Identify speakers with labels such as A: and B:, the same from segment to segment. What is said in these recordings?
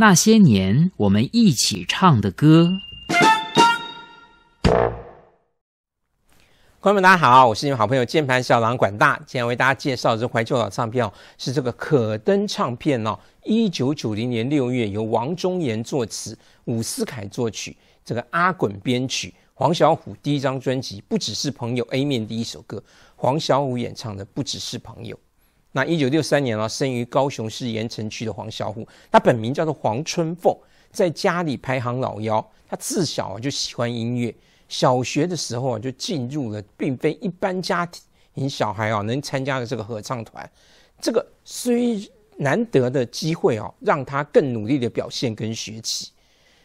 A: 那些年我们一起唱的歌，观众们大家好，我是你们好朋友键盘小狼管大，今天为大家介绍这怀旧老唱片哦，是这个可登唱片哦，一九九零年六月由王中岩作词，伍思凯作曲，这个阿滚编曲。黄小琥第一张专辑不只是朋友 A 面第一首歌，黄小琥演唱的不只是朋友。那一九六三年啊，生于高雄市盐城区的黄小琥，他本名叫做黄春凤，在家里排行老幺。他自小啊就喜欢音乐，小学的时候啊就进入了并非一般家庭小孩啊能参加的这个合唱团，这个虽难得的机会啊，让他更努力的表现跟学习。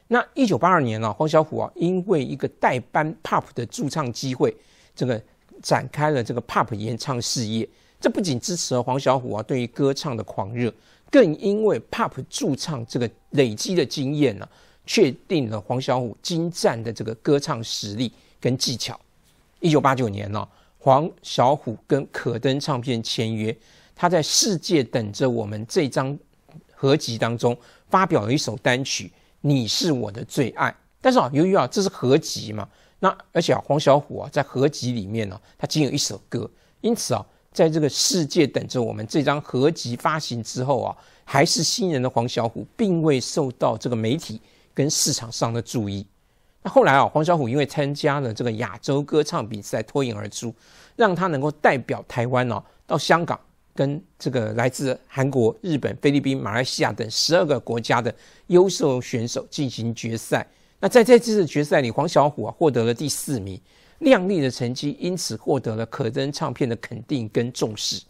A: 那一九八二年呢，黄小虎啊，因为一个代班 p o p 的驻唱机会，这个展开了这个 p o p 演唱事业。这不仅支持了黄小虎啊对于歌唱的狂热，更因为 p o p 驻唱这个累积的经验呢，确定了黄小虎精湛的这个歌唱实力跟技巧。一九八九年呢，黄小虎跟可登唱片签约，他在《世界等着我们》这张合集当中发表了一首单曲。你是我的最爱，但是啊，由于啊，这是合集嘛，那而且啊，黄小琥啊，在合集里面呢，他仅有一首歌，因此啊，在这个世界等着我们这张合集发行之后啊，还是新人的黄小琥，并未受到这个媒体跟市场上的注意。那后来啊，黄小琥因为参加了这个亚洲歌唱比赛脱颖而出，让他能够代表台湾哦到香港。跟这个来自韩国、日本、菲律宾、马来西亚等十二个国家的优秀选手进行决赛。那在这次决赛里，黄小琥啊获得了第四名，亮丽的成绩，因此获得了可登唱片的肯定跟重视。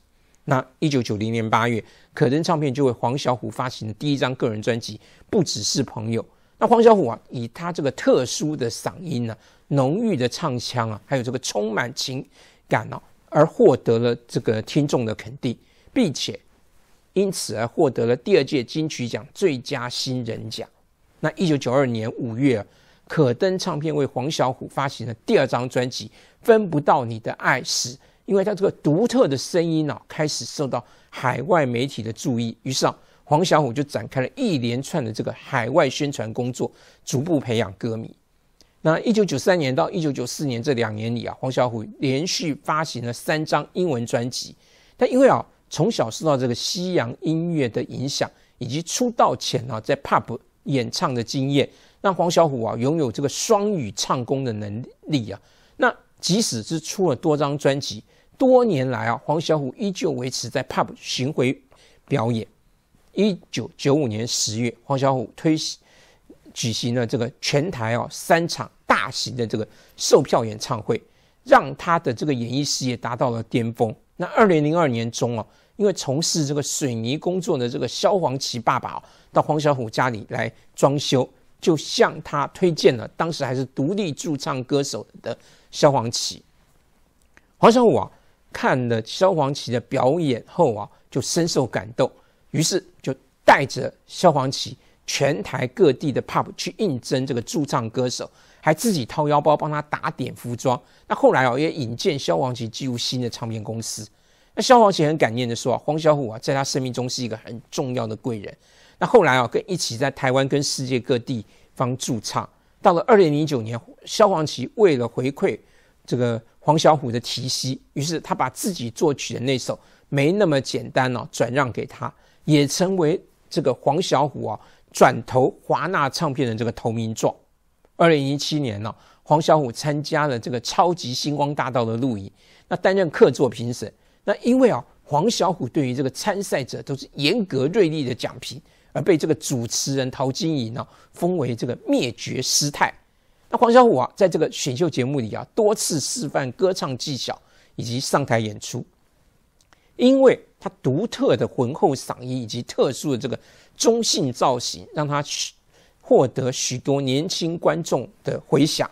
A: 那一九九零年八月，可登唱片就为黄小琥发行的第一张个人专辑《不只是朋友》。那黄小琥啊，以他这个特殊的嗓音呢，浓郁的唱腔啊，还有这个充满情感啊。而获得了这个听众的肯定，并且因此而获得了第二届金曲奖最佳新人奖。那一九九二年五月，可登唱片为黄小琥发行了第二张专辑《分不到你的爱》，时，因为他这个独特的声音啊，开始受到海外媒体的注意。于是啊，黄小琥就展开了一连串的这个海外宣传工作，逐步培养歌迷。那一九九三年到一九九四年这两年里啊，黄小琥连续发行了三张英文专辑。但因为啊，从小受到这个西洋音乐的影响，以及出道前啊在 pub 演唱的经验，让黄小琥啊拥有这个双语唱功的能力啊。那即使是出了多张专辑，多年来啊，黄小琥依旧维持在 pub 巡回表演。一九九五年十月，黄小琥推。举行了这个全台哦三场大型的这个售票演唱会，让他的这个演艺事业达到了巅峰。那二零零二年中哦，因为从事这个水泥工作的这个萧煌奇爸爸到黄小虎家里来装修，就向他推荐了当时还是独立驻唱歌手的萧煌奇。黄小虎啊看了萧煌奇的表演后啊，就深受感动，于是就带着萧煌奇。全台各地的 pub 去应征这个驻唱歌手，还自己掏腰包帮他打点服装。那后来哦，也引荐萧煌奇进入新的唱片公司。那萧煌奇很感念的说啊，黄小虎啊，在他生命中是一个很重要的贵人。那后来啊，跟一起在台湾跟世界各地方驻唱。到了二零零九年，萧煌奇为了回馈这个黄小虎的提携，于是他把自己作曲的那首没那么简单哦，转让给他，也成为这个黄小虎啊。转投华纳唱片的这个投名状。二零一七年呢，黄小琥参加了这个超级星光大道的录影，那担任客座评审。那因为啊，黄小琥对于这个参赛者都是严格锐利的奖评，而被这个主持人陶晶莹呢封为这个灭绝师太。那黄小琥啊，在这个选秀节目里啊，多次示范歌唱技巧以及上台演出。因为他独特的浑厚嗓音以及特殊的这个中性造型，让他获获得许多年轻观众的回响。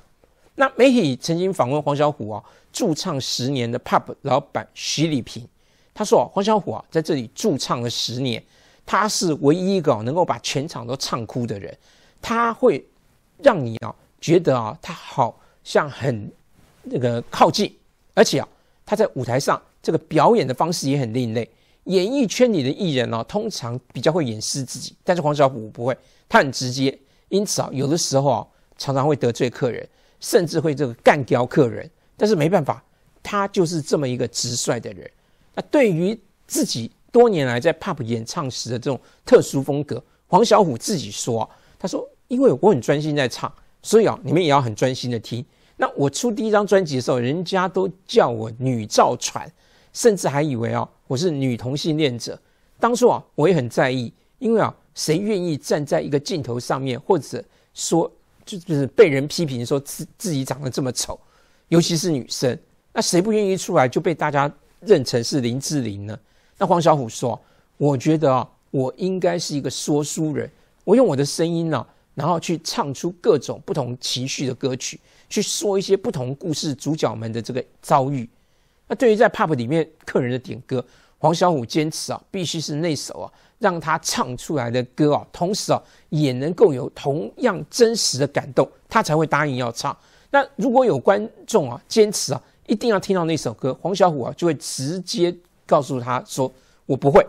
A: 那媒体曾经访问黄小琥啊驻唱十年的 pub 老板徐礼平，他说：“黄小琥啊在这里驻唱了十年，他是唯一一个能够把全场都唱哭的人。他会让你啊觉得啊他好像很那个靠近，而且啊他在舞台上。”这个表演的方式也很另类。演艺圈里的艺人呢，通常比较会掩饰自己，但是黄小琥不会，他很直接。因此啊，有的时候啊，常常会得罪客人，甚至会这个干掉客人。但是没办法，他就是这么一个直率的人。那对于自己多年来在 PUB 演唱时的这种特殊风格，黄小琥自己说：“他说，因为我很专心在唱，所以啊，你们也要很专心的听。那我出第一张专辑的时候，人家都叫我女赵传。”甚至还以为哦，我是女同性恋者。当初啊，我也很在意，因为啊，谁愿意站在一个镜头上面，或者说就是被人批评说自自己长得这么丑，尤其是女生，那谁不愿意出来就被大家认成是林志玲呢？那黄小虎说，我觉得啊，我应该是一个说书人，我用我的声音呢，然后去唱出各种不同情绪的歌曲，去说一些不同故事主角们的这个遭遇。那对于在 PUB 里面客人的点歌，黄小虎坚持啊，必须是那首啊，让他唱出来的歌啊，同时啊，也能够有同样真实的感动，他才会答应要唱。那如果有观众啊，坚持啊，一定要听到那首歌，黄小虎啊，就会直接告诉他说：“我不会。”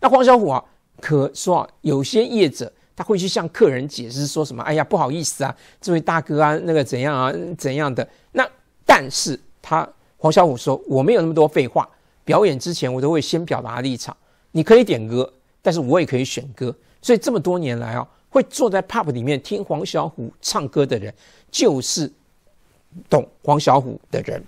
A: 那黄小虎啊，可说啊，有些业者他会去向客人解释说什么：“哎呀，不好意思啊，这位大哥啊，那个怎样啊，怎样的。”那但是他。黄小虎说：“我没有那么多废话。表演之前，我都会先表达立场。你可以点歌，但是我也可以选歌。所以这么多年来啊，会坐在 PUB 里面听黄小虎唱歌的人，就是懂黄小虎的人。”